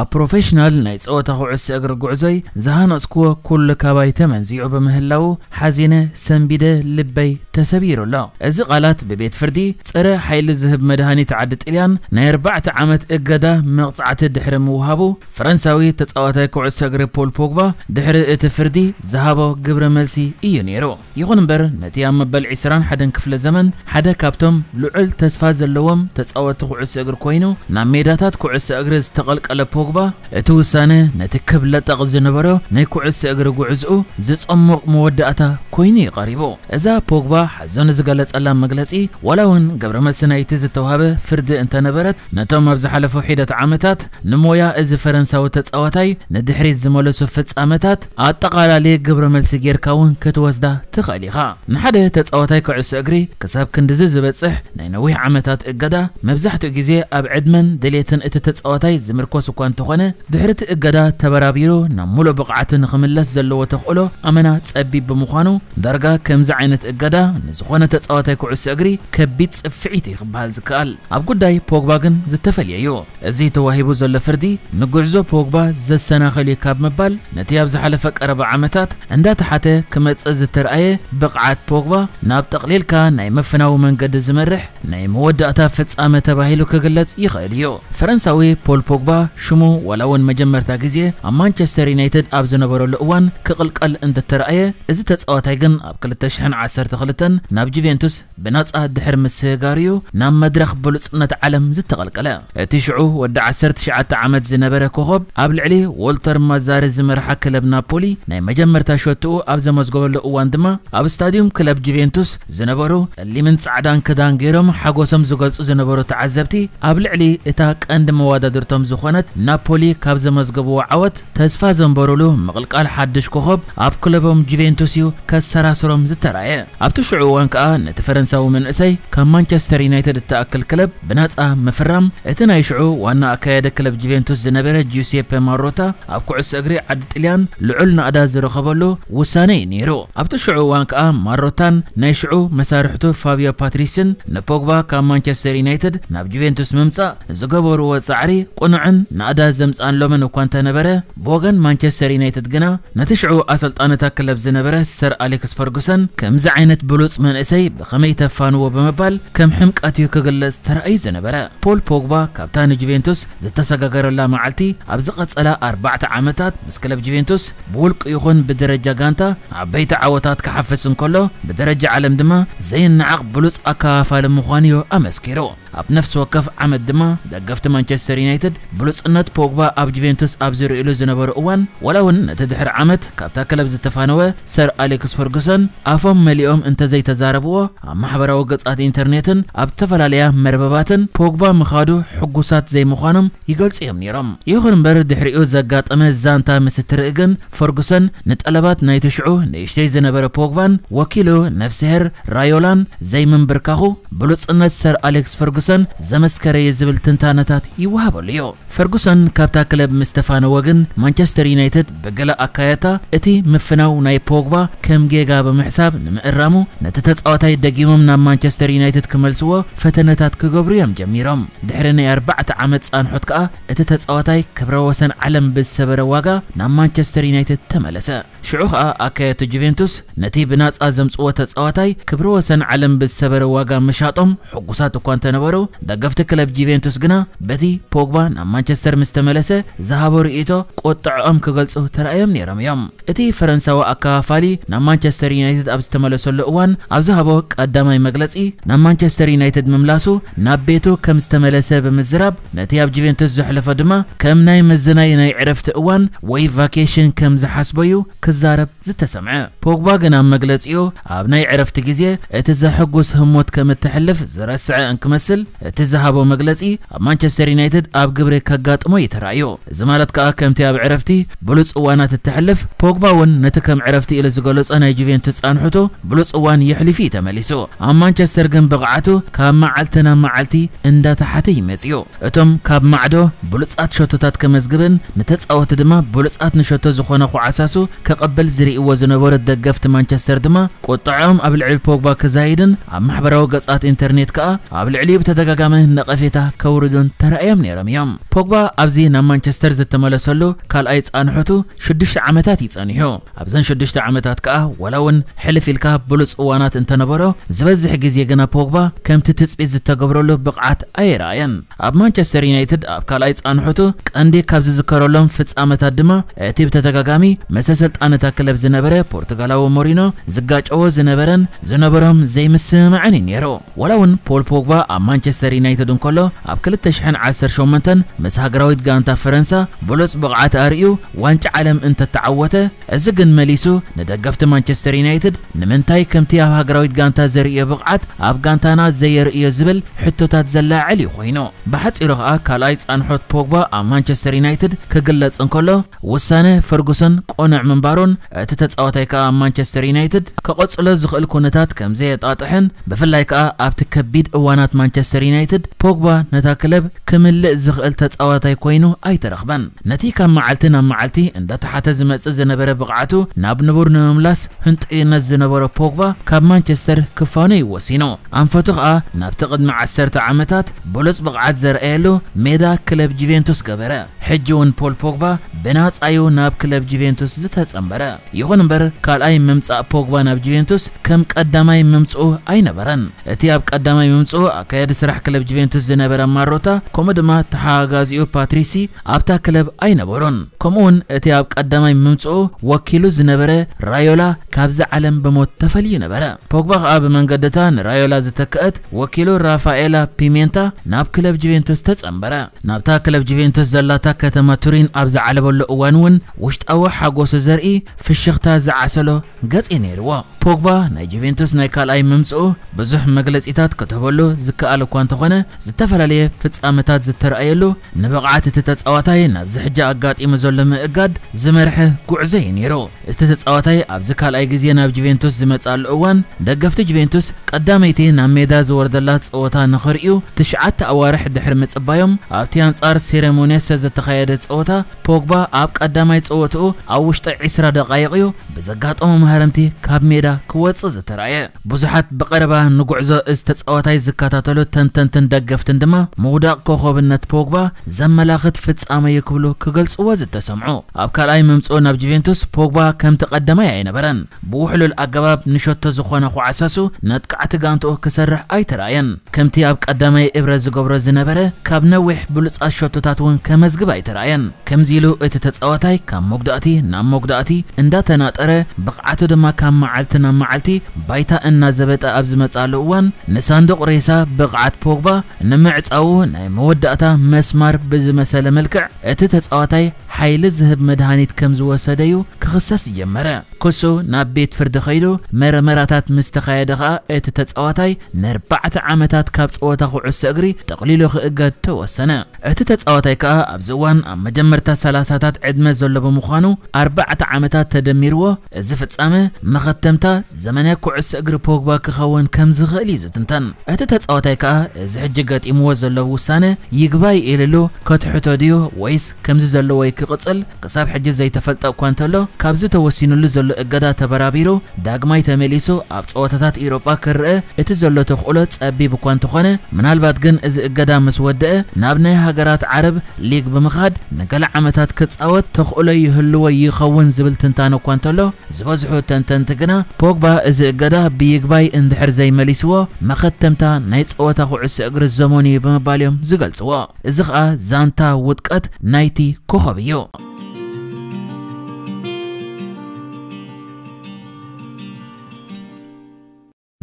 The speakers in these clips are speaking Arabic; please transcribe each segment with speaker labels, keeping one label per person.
Speaker 1: ኣብ ፕሮፌሽናል ናይ ፀወታ ኩዕሶ እግሪ ጉዕዞይ ዝሃነፅክዎ ኩሉ ካባይ ተመንዚዑ ብምህላው ሓዚነ ሰንቢደ ልበይ ተሰቢሩ ኣሎ እዚ ቃላት ብቤት ፍርዲ ፀረ ሓይሊ ዝህብ መድሃኒት ዓዲ ጥልያን ናይ 4 ዓመት እገዳ መቕፃዕቲ ድሕሪ ምውሃቡ ፈረንሳዊ ተፃዋታይ ኩዕሶ እግሪ ፖል ፖግባ ድሕሪ እቲ ፍርዲ ዝሃቦ ግብረ መልሲ እዩ ነይሩ ይኹን እምበር ነቲ ኣብ መበል 21 ክፍለ ዘመን ሓደ ካብቶም ልዑል ተስፋ ዘለዎም ተፃወቲ ኩዕሶ እግሪ ኮይኑ ናብ ሜዳታት ኩዕሶ እግሪ ዝተቐልቀለ ፖግባ ምግባ እቲ ውሳነ ነቲ ክብለጠቕ ዝነበሮ ናይ ኩዕሶ እግሪ ጉዕዝኡ ዝጸምቕ መወዳእታ ኮይኑ ይቐሪቡ እዛ ፖግባ ሓዘኑ ዝገለጸላ መግለጺ ዋላ እውን ገብረ መልሲ ናይቲ ዝተዋህበ ፍርዲ እንተነበረት ነቶም ኣብ ዝሓለፈ ሒደት ዓመታት ንሞያ እዚ ፈረንሳዊ ተጻዋታይ ንድሕሪት ዝመለሱ ፍጻመታት ኣጠቓላለየ ግብረ መልሲ ጌርካ እውን ክትወስዳ ትኽእል ኢኻ ንሓደ ተጻዋታይ ኩዕሶ እግሪ ክሳብ ክንድዚ ዝበጽሕ ናይ ነዊሕ ዓመታት እገዳ መብዛሕትኡ ግዜ ኣብ ዕድመን ድሌትን እቲ ተጻዋታይ ዝምርኮስ እኳ እንተኾነ ድሕሪ እቲ እገዳ ተበራቢሩ ናብ ሙሉእ ብቕዓትን ክምለስ ዘለዎ ተኽእሎ ኣመና ጸቢብ ብምዃኑ ዳርጋ ከምዚ ዓይነት እገዳ ንዝኾነ ተጻዋታይ ኩዕሶ እግሪ ከቢድ ጽፍዒት እዩ ክበሃል ዝከኣል ኣብ ጉዳይ ፖግባ ግን ዝተፈልየ እዩ እዚ ተዋሂቡ ዘሎ ፍርዲ ንጉዕዞ ፖግባ ዘሰናኸል እዩ ካብ ምባል ነቲ ኣብ ዝሓለፈ ቀረባ ዓመታት እንዳተሓተ ክመጽእ ዝተረኣየ ብቕዓት ፖግባ ናብ ጠቕሊልካ ናይ መፈናዊ መንገዲ ዝመርሕ ናይ መወዳእታ ፍጻመ ተባሂሉ ክግለጽ ይኽእል እዩ ፈረንሳዊ ፖል ፖግባ ሽሙ مو ولا ون مجمرتا غزيه مانشستر يونايتد اب زنبرو لوان كقلقل انت ترأي እዚ ተፃዋታይ ግን ኣብ 2012 ናብ ጁቬንቱስ ብናፃ ድሕር እዩ ናብ መድረኽ ብሉፅነት ዓለም ዝተቐልቀለ እቲ ሽዑ ወዲ 19 ዓመት ዝነበረ ኮኸብ ኣብ ልዕሊ ወልተር ማዛሪ ዝምርሓ ክለብ ናፖሊ ናይ መጀመርታ ሸትኡ ኣብ ዘመዝገበሉ እዋን ድማ ኣብ ስታድዮም ክለብ ጁቬንቱስ ዝነበሩ ጸሊምን ጻዕዳን ክዳን ገይሮም ሓጎሶም ዝገልጹ ዝነበሩ ተዓዘብቲ ኣብ ልዕሊ እታ ቀንዲ መወዳድርቶም ዝኾነት ናብ ናፖሊ ካብ ዘመዝገብዎ ዓወት ተስፋ ዘንበረሉ ምቕልቃል ሓድሽ ኮኸብ ኣብ ክለቦም ጁቬንቱስ እዩ ከሰራስሮም ዝተረኣየ ኣብቲ ሽዑ እዋን ከዓ ነቲ ፈረንሳዊ መንእሰይ ካብ ማንቸስተር ዩናይትድ እተኣክል ክለብ ብናፃ ምፍራም እቲ ናይ ሽዑ ዋና ኣካየደ ክለብ ጁቬንቱስ ዝነበረ ጁሴፔ ማሮታ ኣብ ኩዕሶ እግሪ ዓዲ ጥልያን ልዑል ናእዳ ዝረኸበሉ ውሳነ እዩ ነይሩ ኣብቲ ሽዑ እዋን ከዓ ማሮታን ናይ ሽዑ መሳርሕቱ ፋብዮ ፓትሪስን ንፖግባ ካብ ማንቸስተር ዩናይትድ ናብ ጁቬንቱስ ምምፃእ ዝገበርዎ ፃዕሪ ቁኑዕን ናእዳ عدا زمزان لمن وكان تنبره بوغن مانشستر يونايتد جنا نتشعو أسلطانة كلب زنبره سر أليكس فرغسون كم زعينت بلوس من أسي بخمي تفانو بمبال كم حمك أتيو كغلس ترأي زنبره بول بوغبا كابتان جوفينتوس زتساقاقر الله معلتي أبزقت سلا أربعة عامتات مس كلب جوفينتوس بولك يخون بدرجة جانتا عبيت عوتات كحفسن كله بدرجة علم دما زين نعق بلوس أكافال مخانيو أمسكيرو ኣብ ነፍሲ ወከፍ ዓመት ድማ ደገፍቲ ማንቸስተር ዩናይትድ ብሉፅነት ፖግባ ኣብ ጁቬንቱስ ኣብ ዘርእሉ ዝነበሩ እዋን ዋላ እውን ነቲ ድሕሪ ዓመት ካብታ ክለብ ዝተፋነወ ሰር ኣሌክስ ፈርጉሰን ኣፎም መሊኦም እንተዘይተዛረብዎ ኣብ ማሕበራዊ ገጻት ኢንተርኔትን ኣብ ዝተፈላለያ መርበባትን ፖግባ ምኻዱ ሕጉሳት ዘይምዃኖም ይገልጹ እዮም ነይሮም ይኹን እምበር ድሕሪኡ ዘጋጠመ ዛንታ ምስ ትርኢ ግን ፈርጉሰን ንጠለባት ናይቲ ሽዑ ንእሽተይ ዝነበረ ፖግባን ወኪሉ ነፍስሄር ራዮላን ዘይምንብርካኹ ብሉፅነት ሰር ኣሌክስ ፈርጉሰን فرغوسن زمسكر يزبل تنتانتات يوهاب ليو فرغوسن كابتا كلب مستفانو وغن مانشستر يونايتد بقلا أكايتا اتي مفناو ناي بوغبا كم جيغا بمحساب نمقرامو نتتت اوتاي دقيمم نام مانشستر يونايتد كملسوا فتنتات كغبريام جميرام دحرني أربعة عامت سان حدكا اتتت اوتاي كبروسن علم بالسبر واغا نام مانشستر يونايتد تملسا ሽዑ ከዓ ኣከየቱ ጁቬንቱስ ነቲ ብናፃ ዘምፅዎ ተፃዋታይ ክብሪ ወሰን ዓለም ብዝሰበረ ዋጋ ምሻጦም ሕጉሳት እኳ እንተነበሩ ደገፍቲ ክለብ ጁቬንቱስ ግና በቲ ፖግባ ናብ ማንቸስተር ምስ ተመለሰ ዝሃቦ ርእቶ ቆጥዕኦም ክገልፁ ተረኣዮም ነይሮም እዮም እቲ ፈረንሳዊ ኣከፋፋሊ ናብ ማንቸስተር ዩናይትድ ኣብ ዝተመለሰሉ እዋን ኣብ ዝሃቦ ቀዳማይ መግለፂ ናብ ማንቸስተር ዩናይትድ ምምላሱ ናብ ቤቱ ከም ዝተመለሰ ብምዝራብ ነቲ ኣብ ጁቬንቱስ ዘሕለፈ ድማ ከም ናይ ምዝናይ ናይ ዕረፍቲ እዋን ወይ ቫኬሽን ከም ዝሓስበዩ ክዝ ክዛረብ ዝተሰምዐ ፖግባ ግና መግለፂኡ ኣብ ናይ ዕረፍቲ ግዜ እቲ ዘሐጉስ ህሞት ከም እትሕልፍ ዝረስዐ እንክመስል እቲ ዝሃቦ መግለፂ ኣብ ማንቸስተር ዩናይትድ ኣብ ግብሪ ከጋጥሞ ይተራእዩ እዚ ማለት ከዓ ከምቲ ኣብ ዕረፍቲ ብሉፅ እዋናት እትሕልፍ ፖግባ እውን ነቲ ከም ዕረፍቲ ኢሉ ዝገለፆ ናይ ጁቬንቱስ ፃንሕቱ ብሉፅ እዋን የሕልፍ እዩ ተመሊሱ ኣብ ማንቸስተር ግን ብቕዓቱ ካብ መዓልቲ ናብ መዓልቲ እንዳተሓተ ይመፅኡ እቶም ካብ ማዕዶ ብሉፃት ሸቶታት ከመዝግብን ንተፃወቲ ድማ ብሉፃት ንሸቶ ዝኾነ ኩዓሳሱ ከቐ ክቕበል ዝርእይዎ ዝነበሩ ደገፍቲ ማንቸስተር ድማ ቁጥዖም ኣብ ልዕሊ ፖግባ ክዛይድን ኣብ ማሕበራዊ ገጻት ኢንተርኔት ከዓ ኣብ ልዕሊ ብተደጋጋሚ ነቐፌታ ከውርዱን ተራእዮም ነይሮም እዮም ፖግባ ኣብዚ ናብ ማንቸስተር ዝተመለሰሉ ካልኣይ ፃንሕቱ 6 ዓመታት ይጸኒሑ ኣብዘን 6 ዓመታት ከዓ ወላ እውን ሕልፍ ኢልካ ብሉፅ እዋናት እንተነበሮ ዝበዝሕ ግዜ ግና ፖግባ ከምቲ ትፅቢት ዝተገብረሉ ብቕዓት ኣይረኣየን ኣብ ማንቸስተር ዩናይትድ ኣብ ካልኣይ ፃንሕቱ ቀንዲ ካብ ዝዝከረሎም ፍጻመታት ድማ እቲ ብተደጋጋሚ መሰ ስልጣነ نتاكلب زنبرة پورتغالاو مورينو زقاج او زنبرن زنبرم زي مسمعنين يرو ولون بول بوغبا اب مانشستر يونايتدون كله اب كل تشحن عسر شومنتن مس غانتا فرنسا بلوس بقعات اريو وانج عالم انت تعوته ازگن ملیسو ندقفت مانچستر یونایتد نمنتاي كمتي اب هجرایت گانتا زری بقعت اب گانتا ایزبل حتی غانتانا زير اي زبل حتوتات زلا علي خوينو بحصيرو خا كالاي صانحوت بوغبا اب مانشستر يونايتد كغلص انكلو وسانه فرغسون قنع منبارون تتصاوتاي كا مانشستر يونايتد كقصله زخل كونتات كمزي طاطحن بفلاي كا اب تکبید اوانات مانچستر یونایتد پوگبا نتاکلب کمل كملئ زخل تتصاوتاي كوينو ايترخبن نتي كان معلتنا معلتی اند تحت زمص زنبره ብቕዓቱ ናብ ንቡር ንምምላስ ህንጥይነት ዝነበረ ፖግባ ካብ ማንቸስተር ክፋኑ ይወሲኑ ኣንፈቱ ከዓ ናብቲ ቅድሚ 10 ዓመታት ብሉፅ ብቕዓት ዘርአየሉ ሜዳ ክለብ ጁቬንቱስ ገበረ ሕጂ እውን ፖል ፖግባ ብናፃዩ ናብ ክለብ ጁቬንቱስ ዝተፀንበረ ይኹን እምበር ካልኣይ ምምፃእ ፖግባ ናብ ጁቬንቱስ ከም ቀዳማይ ምምፅኡ ኣይነበረን እቲ ኣብ ቀዳማይ ምምፅኡ ኣካየዲ ስራሕ ክለብ ጁቬንቱስ ዝነበረ ማሮታ ከምኡ ድማ ተሓጋጋዚኡ ፓትሪሲ ኣብታ ክለብ ኣይነበሩን ከምኡውን እቲ ኣብ ቀዳማይ ምምፅኡ وكيلو زنبره رايولا كابز علم بموت تفلي نبره بوجبخ آب من قدتان رايولا زتكأت وكيلو رافائيلا بيمينتا ناب كلب جيفينتوس تتسنبره نابتا كلب جيفينتوس زلاتا كتما تورين أبز على بلو أوانون وشت أو حقوس زرقي في الشغطة زعسلو قد إنيروا بوجبا ناي جيفينتوس ناي كالأي ممسؤو بزح مجلس إتات كتبولو زكألو كوانتخونه زتفلاليه فتسامتات زترأيلو نبقعات تتتسأواتاي نابزح جاء قات إمزول لما إقاد زمرحه قعزين ነይሩ እቲ ተፃዋታይ ኣብዚ ካልኣይ ግዜ ናብ ጁቬንቱስ ዝመፃሉ እዋን ደገፍቲ ጁቬንቱስ ቀዳመይቲ ናብ ሜዳ ዝወርደላ ፀወታ ንኽርእዩ ትሽዓተ ኣዋርሕ ድሕሪ ምፅባዮም ኣብቲ ኣንጻር ሴሬሞኔስ ዝተኻየደ ፀወታ ፖግባ ኣብ ቀዳማይ ፀወትኡ ኣብ ውሽጢ 20 ደቃይቕ እዩ بزقات أمم هرمتي كاب ميدا كواتس زترعي بزحات بقربة نقعزو استسقواتاي زكاتاتلو تنتن تندقفتن دما موداق كوخوبنت بوغبا زملاخت فتس آما يكبلو كغلس وز تسمعو أبكال أي ممسؤول ناب جيفينتوس بوغبا كم تقدم يا نبرن بوحلو الأقباب نشوت زخونا خو عساسو نتقعت قانتو كسرح أي ترعين كمتي أب قدمي إبرز قبرز زنبرة كاب نوح بلص أشوتتاتون كمزقب أي ترعين كمزيلو اتتسقواتاي كام مقدأتي نام مقدأتي اندا تناطر ዝፈጠረ ብቕዓቱ ድማ ካብ መዓልቲ ናብ መዓልቲ ባይታ እናዘበጠ ኣብ ዝመፅኣሉ እዋን ንሳንዱቕ ሬሳ ብቕዓት ፖግባ ንምዕፃው ናይ መወዳእታ መስማር ብዝመሰለ መልክዕ እቲ ተፃዋታይ ሓይሊ ዝህብ መድሃኒት ከም ዝወሰደ እዩ ክኽሰስ ጀመረ ክሱ ናብ ቤት ፍርዲ ኸይዱ መረመራታት ምስ ተኻየደ ኸኣ እቲ ተፃዋታይ ንርባዕተ ዓመታት ካብ ፀወታ ኩዕሶ እግሪ ጠቕሊሉ ክእገድ ተወሰነ እቲ ተፃዋታይ ከኣ ኣብዚ እዋን ኣብ መጀመርታ ሰላሳታት ዕድመ ዘሎ ብምዃኑ ኣርባዕተ ዓመታት ተደሚርዎ زفتصامه مختمتا زمانه كعس اجر بوغبا كخون كم زغلي زتنتن اتت تصاوتاي كا زحجغات يمو زلو وسانه يغباي يللو كتحتو ديو ويس كم زلو وي كقصل كساب حج زي تفلطا كوانتلو كابز توسينلو زلو اغدا تبرابيرو داغماي تمليسو اب تصاوتات اوروبا كره ات زلو تخولت ጸቢ بكوان تخونه منالبات جن از اغدا مسوده نابنا هاجرات عرب ليغ بمخاد نقل عمتات كتصاوت تخولي يهلو يخون زبل تنتانو كوانتلو زبزحو تن تن تگنا پوگبا از گدا بیگبای اندحر زی ملی سوا مختمتا نیت سوتا خو عس اگر زمانی بمبالیم زگل سوا زخا زانتا ودکت نایتی کوخبیو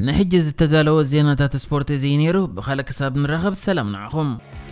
Speaker 1: نحجز التدالو زينة تات سبورت زينيرو بخالك ساب نرغب سلام نعخم